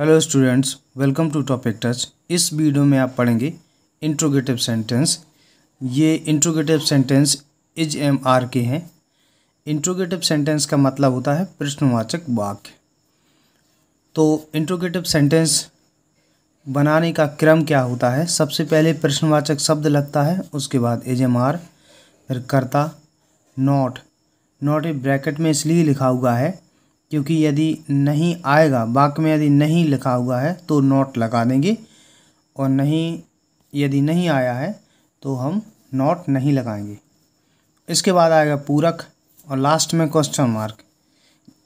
hello students welcome to topic touch इस video में आप पढ़ेंगे इंट्रोगेटिव सेंटेंस ये interrogative sentence is am are के हैं इंट्रोगेटिव सेंटेंस का मतलब होता है प्रश्नवाचक वाक्य तो इंट्रोगेटिव सेंटेंस बनाने का क्रम क्या होता है सबसे पहले प्रश्नवाचक शब्द लगता है उसके बाद एज एम आर फिर कर्ता नॉट नॉट ए ब्रैकेट में इसलिए लिखा हुआ है क्योंकि यदि नहीं आएगा वाक में यदि नहीं लिखा हुआ है तो नॉट लगा देंगे और नहीं यदि नहीं आया है तो हम नॉट नहीं लगाएंगे इसके बाद आएगा पूरक और लास्ट में क्वेश्चन मार्क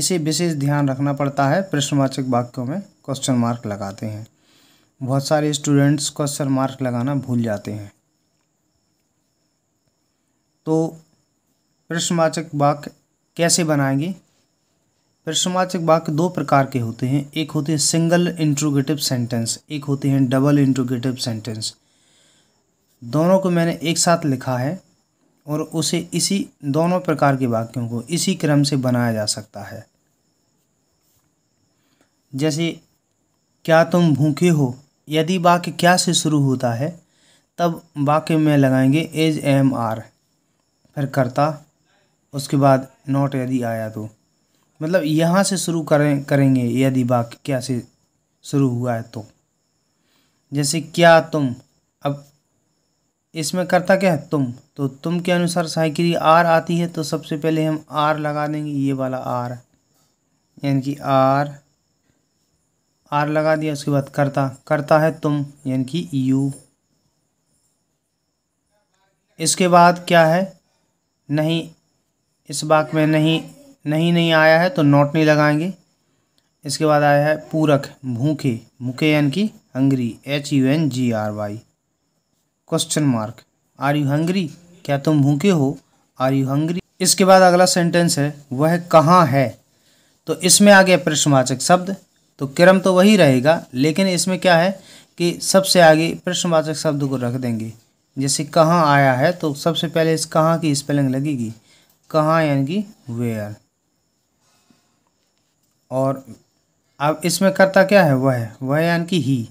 इसे विशेष ध्यान रखना पड़ता है प्रश्नवाचक वाक्यों में क्वेश्चन मार्क लगाते हैं बहुत सारे स्टूडेंट्स क्वेश्चन मार्क लगाना भूल जाते हैं तो प्रश्नवाचक वाक्य कैसे बनाएंगे फिर वाक्य दो प्रकार के होते हैं एक होते हैं सिंगल इंट्रोगेटिव सेंटेंस एक होते हैं डबल इंट्रोगेटिव सेंटेंस दोनों को मैंने एक साथ लिखा है और उसे इसी दोनों प्रकार के वाक्यों को इसी क्रम से बनाया जा सकता है जैसे क्या तुम भूखे हो यदि वाक्य क्या से शुरू होता है तब वाक्य में लगाएंगे एज एम आर फिर करता उसके बाद नॉट यदि आया तो मतलब यहाँ से शुरू करें करेंगे यदि वाक्य क्या से शुरू हुआ है तो जैसे क्या तुम अब इसमें करता क्या है तुम तो तुम के अनुसार साइकिल आर आती है तो सबसे पहले हम आर लगा देंगे ये वाला आर यानी कि आर आर लगा दिया उसके बाद करता करता है तुम यानी कि यू इसके बाद क्या है नहीं इस वाक में नहीं नहीं नहीं आया है तो नॉट नहीं लगाएंगे इसके बाद आया है पूरक भूखे भूखे यानी कि hungry H U N G R Y question mark are you hungry क्या तुम भूखे हो आर यू हंगरी इसके बाद अगला सेंटेंस है वह कहाँ है तो इसमें आ गया प्रश्नवाचक शब्द तो क्रम तो वही रहेगा लेकिन इसमें क्या है कि सबसे आगे प्रश्नवाचक शब्द को रख देंगे जैसे कहाँ आया है तो सबसे पहले इस कहाँ की स्पेलिंग लगेगी कहाँ यानी कि वेयर और अब इसमें करता क्या है वह है वह यानि कि ही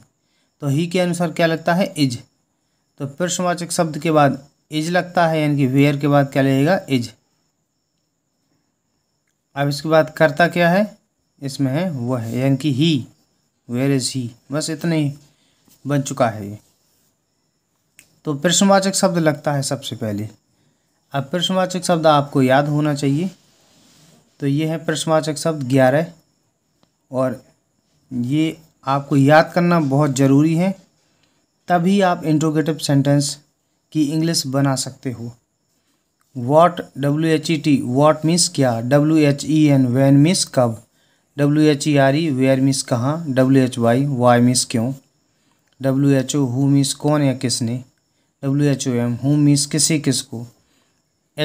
तो ही के अनुसार क्या लगता है इज तो प्रश्नवाचक शब्द के बाद इज लगता है यानी कि वेयर के बाद क्या लगेगा इज अब इसके बाद करता क्या है इसमें है वह यानि कि ही वेयर इज ही बस इतने ही बन चुका है ये तो प्रश्नवाचक शब्द लगता है सबसे पहले अब प्रश्नवाचक शब्द आपको याद होना चाहिए तो ये है प्रश्नवाचक शब्द ग्यारह और ये आपको याद करना बहुत ज़रूरी है तभी आप इंट्रोगेटिव सेंटेंस की इंग्लिश बना सकते हो what W H E T what means क्या W H E N when means कब W H E R E where means कहाँ W H Y why means क्यों W H O who means कौन या किसने W H O M who means किसे किसको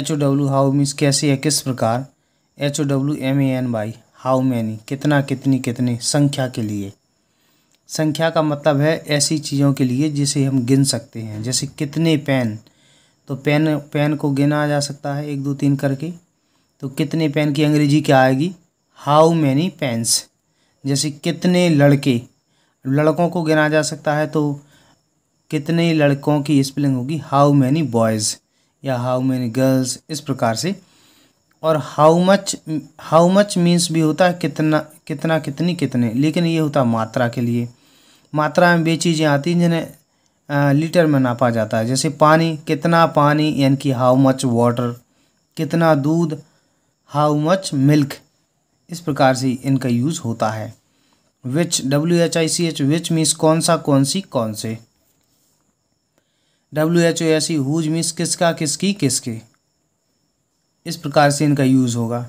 H O W how means कैसे या किस प्रकार H O W M A N Y how many कितना कितनी कितने संख्या के लिए संख्या का मतलब है ऐसी चीज़ों के लिए जिसे हम गिन सकते हैं जैसे कितने पेन तो पेन पेन को गिना जा सकता है एक दो तीन करके तो कितने पेन की अंग्रेजी क्या आएगी हाउ मैनी पेन्स जैसे कितने लड़के लड़कों को गिना जा सकता है तो कितने लड़कों की स्पेलिंग होगी हाउ मैनी बॉयज़ या हाउ मैनी गर्ल्स इस प्रकार से और how much how much means भी होता है कितना कितना कितनी कितने लेकिन ये होता है मात्रा के लिए मात्रा में वे चीज़ें आती हैं जिन्हें लीटर में नापा जाता है जैसे पानी कितना पानी यानी कि हाउ मच वाटर कितना दूध हाउ मच मिल्क इस प्रकार से इनका यूज़ होता है which W H I C H which means कौन सा कौन सी कौन से W H O S E whose means किसका किसकी किसके इस प्रकार से इनका यूज़ होगा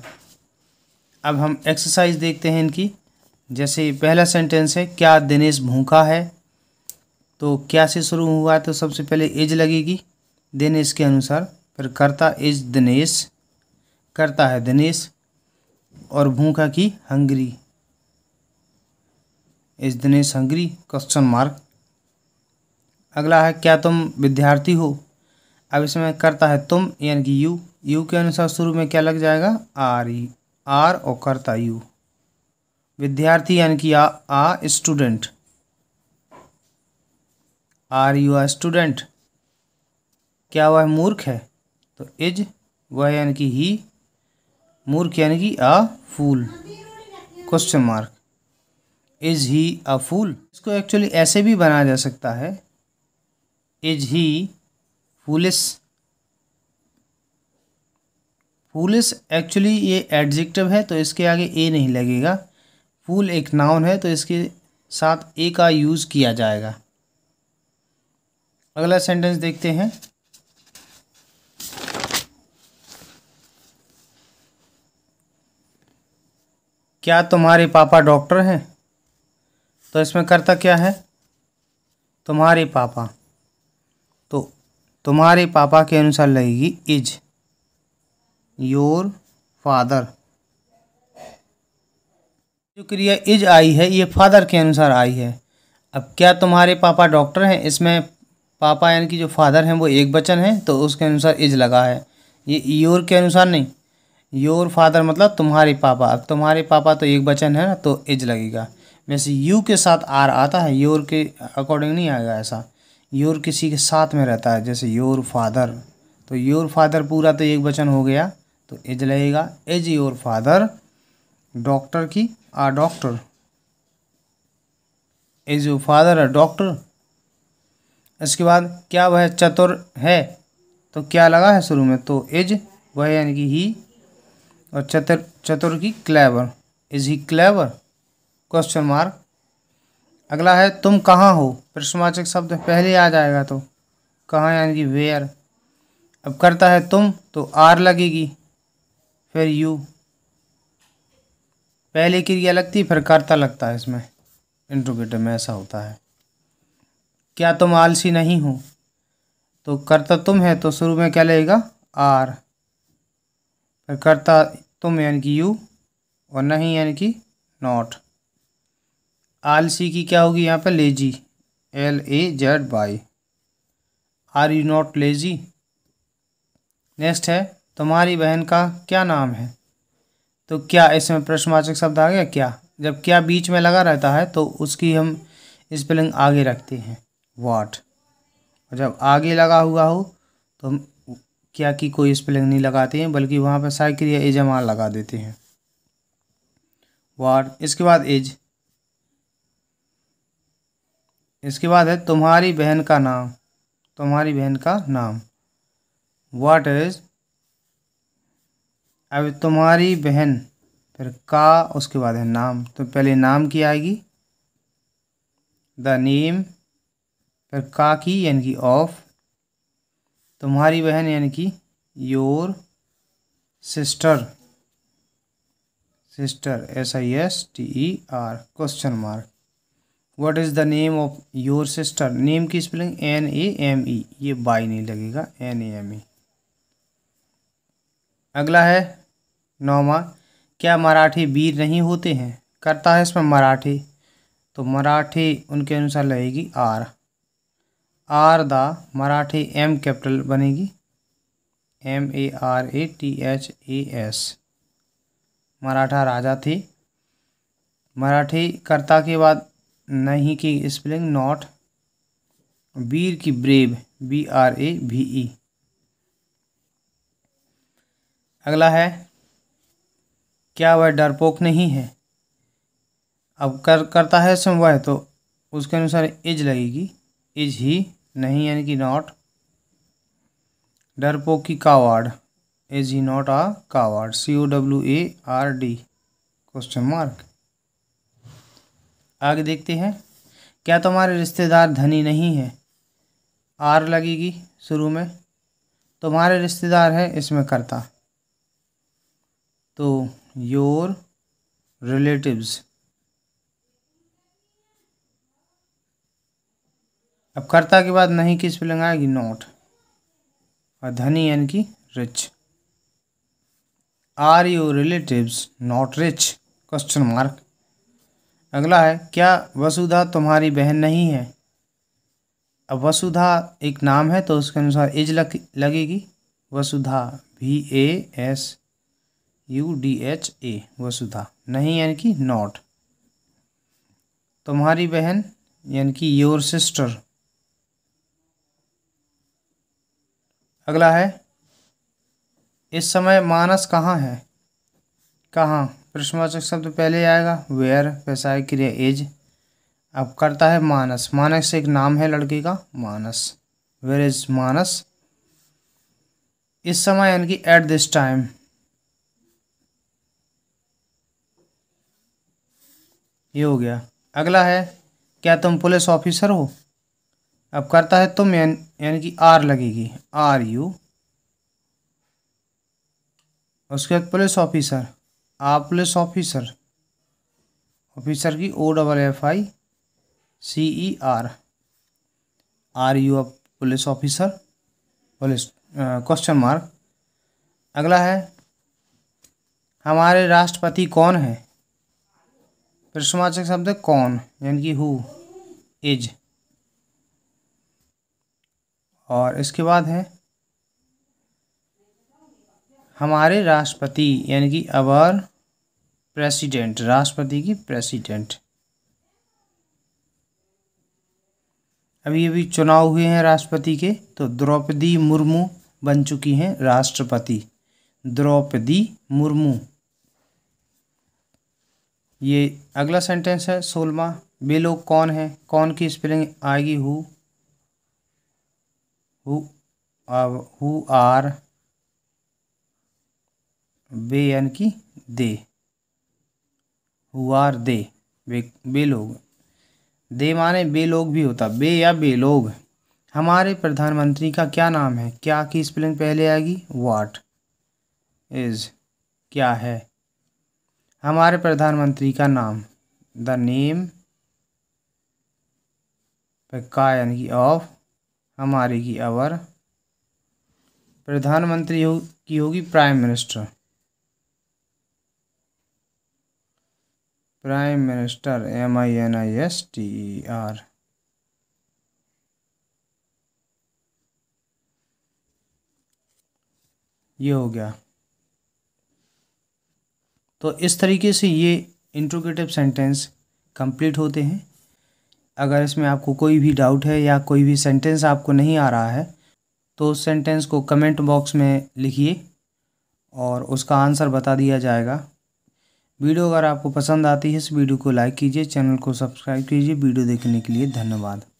अब हम एक्सरसाइज देखते हैं इनकी जैसे पहला सेंटेंस है क्या दिनेश भूखा है तो क्या से शुरू हुआ तो सबसे पहले एज लगेगी दिनेश के अनुसार फिर करता इज दिनेश करता है दिनेश और भूखा की hungry is Dinesh hungry question mark अगला है क्या तुम विद्यार्थी हो अब इसमें करता है तुम यानी कि यू यू के अनुसार शुरू में क्या लग जाएगा आर ई आर और करता यू विद्यार्थी यानी कि आ, आ student are you are student क्या वह मूर्ख है तो इज वह यानी कि ही मूर्ख यानी कि a fool question mark is he a fool इसको एक्चुअली ऐसे भी बनाया जा सकता है is he foolish foolish actually ये एडजेक्टिव है तो इसके आगे ए नहीं लगेगा फूल एक नाउन है तो इसके साथ ए का यूज़ किया जाएगा अगला सेंटेंस देखते हैं क्या तुम्हारे पापा डॉक्टर हैं तो इसमें करता क्या है तुम्हारे पापा तो तुम्हारे पापा के अनुसार लगेगी इज योर फादर जो क्रिया इज आई है ये फादर के अनुसार आई है अब क्या तुम्हारे पापा डॉक्टर हैं इसमें पापा यानी कि जो फादर हैं वो एक बचन है तो उसके अनुसार इज लगा है ये योर के अनुसार नहीं योर फादर मतलब तुम्हारे पापा अब तुम्हारे पापा तो एक बचन है ना तो इज लगेगा वैसे यू के साथ आर आता है योर के अकॉर्डिंग नहीं आएगा ऐसा योर किसी के साथ में रहता है जैसे योर फादर तो योर फादर पूरा तो एक बचन हो गया तो एज लगेगा एज योर फादर डॉक्टर की आ doctor is your father a doctor इसके बाद क्या वह चतुर है तो क्या लगा है शुरू में तो एज वह यानी कि ही और चतुर चतुर की clever is he clever question mark अगला है तुम कहाँ हो प्रश्नवाचक शब्द पहले आ जाएगा तो कहाँ यानी कि वेयर अब करता है तुम तो आर लगेगी फिर यू पहले क्रिया लगती फिर कर्ता लगता है इसमें इंट्रोगेटिव में ऐसा होता है क्या तुम आलसी नहीं हो तो कर्ता तुम है तो शुरू में क्या लगेगा आर फिर कर्ता तुम यानी कि यू और नहीं यानी कि नॉट आलसी की क्या होगी यहाँ पर lazy L A Z Y are you not lazy next है तुम्हारी बहन का क्या नाम है तो क्या इसमें प्रश्नवाचक शब्द आ गया क्या जब क्या बीच में लगा रहता है तो उसकी हम स्पेलिंग आगे रखते हैं वाट और जब आगे लगा हुआ हो तो हम क्या की कोई स्पेलिंग नहीं लगाते हैं बल्कि वहाँ पर साइक्रिया एजमान लगा देते हैं वाट इसके बाद एज इसके बाद है तुम्हारी बहन का नाम तुम्हारी बहन का नाम वाट इज़ अब तुम्हारी बहन फिर का उसके बाद है नाम तो पहले नाम की आएगी द नेम फिर का की यानी कि ऑफ तुम्हारी बहन यानी कि your sister sister S I S T E R question mark what is the name of your sister name की spelling N A M E ये बाई नहीं लगेगा एन ए एम ई अगला है नौवा क्या मराठी वीर नहीं होते हैं करता है इसमें मराठी तो मराठी उनके अनुसार लगेगी are are the Marathi M capital बनेगी M A R A T H A S Maratha राजा थे मराठी कर्ता के बाद नहीं की स्पेलिंग नॉट वीर की brave B R A V E अगला है क्या वह डरपोक नहीं है अब कर करता है समवाय तो उसके अनुसार इज लगेगी इज ही नहीं यानी कि नॉट डरपोक की coward is he not a coward C O W A R D question mark आगे देखते हैं क्या तुम्हारे रिश्तेदार धनी नहीं है आर लगेगी शुरू में तुम्हारे रिश्तेदार है इसमें करता तो योर रिलेटिव्स अब कर्ता के बाद नहीं किस पे लगाएगी नॉट और धनी यानी कि rich are your relatives not rich question mark अगला है क्या वसुधा तुम्हारी बहन नहीं है अब वसुधा एक नाम है तो उसके अनुसार इज लग लगेगी वसुधा भी A S U D H A Vasudha नहीं यानी कि नॉट तुम्हारी बहन यानी कि योर सिस्टर अगला है इस समय मानस कहाँ है कहाँ प्रश्नवाचक शब्द पहले आएगा वेयर व्यवसाय क्रिया एज अब करता है मानस मानस एक नाम है लड़के का मानस वेयर इज मानस इस समय यानी कि एट दिस टाइम ये हो गया अगला है क्या तुम पुलिस ऑफिसर हो अब करता है तुम यानी कि आर लगेगी आर यू उसके बाद पुलिस ऑफिसर आ पुलिस ऑफिसर ऑफिसर की O double F I C E R are you अब police officer police question mark अगला है हमारे राष्ट्रपति कौन है प्रश्नवाचक शब्द है कौन यानी कि हु इज और इसके बाद है हमारे राष्ट्रपति यानी कि अवर प्रेसिडेंट राष्ट्रपति की प्रेसिडेंट अभी अभी चुनाव हुए हैं राष्ट्रपति के तो द्रौपदी मुर्मू बन चुकी हैं राष्ट्रपति द्रौपदी मुर्मू ये अगला सेंटेंस है सोलवा वे लोग कौन है कौन की स्पेलिंग आएगी हु हु आर वे एन की दे हु आर दे वे वे लोग दे माने बे लोग भी होता बे या बे लोग हमारे प्रधानमंत्री का क्या नाम है क्या की स्पेलिंग पहले आएगी वाट इज़ क्या है हमारे प्रधानमंत्री का नाम द नेम का यानी कि ऑफ हमारे की अवर प्रधानमंत्री की होगी prime minister prime minister M I N I S T E R ये हो गया तो इस तरीके से ये इंट्रोगेटिव सेंटेंस कंप्लीट होते हैं अगर इसमें आपको कोई भी डाउट है या कोई भी सेंटेंस आपको नहीं आ रहा है तो उस सेंटेंस को कमेंट बॉक्स में लिखिए और उसका आंसर बता दिया जाएगा वीडियो अगर आपको पसंद आती है इस वीडियो को लाइक कीजिए चैनल को सब्सक्राइब कीजिए वीडियो देखने के लिए धन्यवाद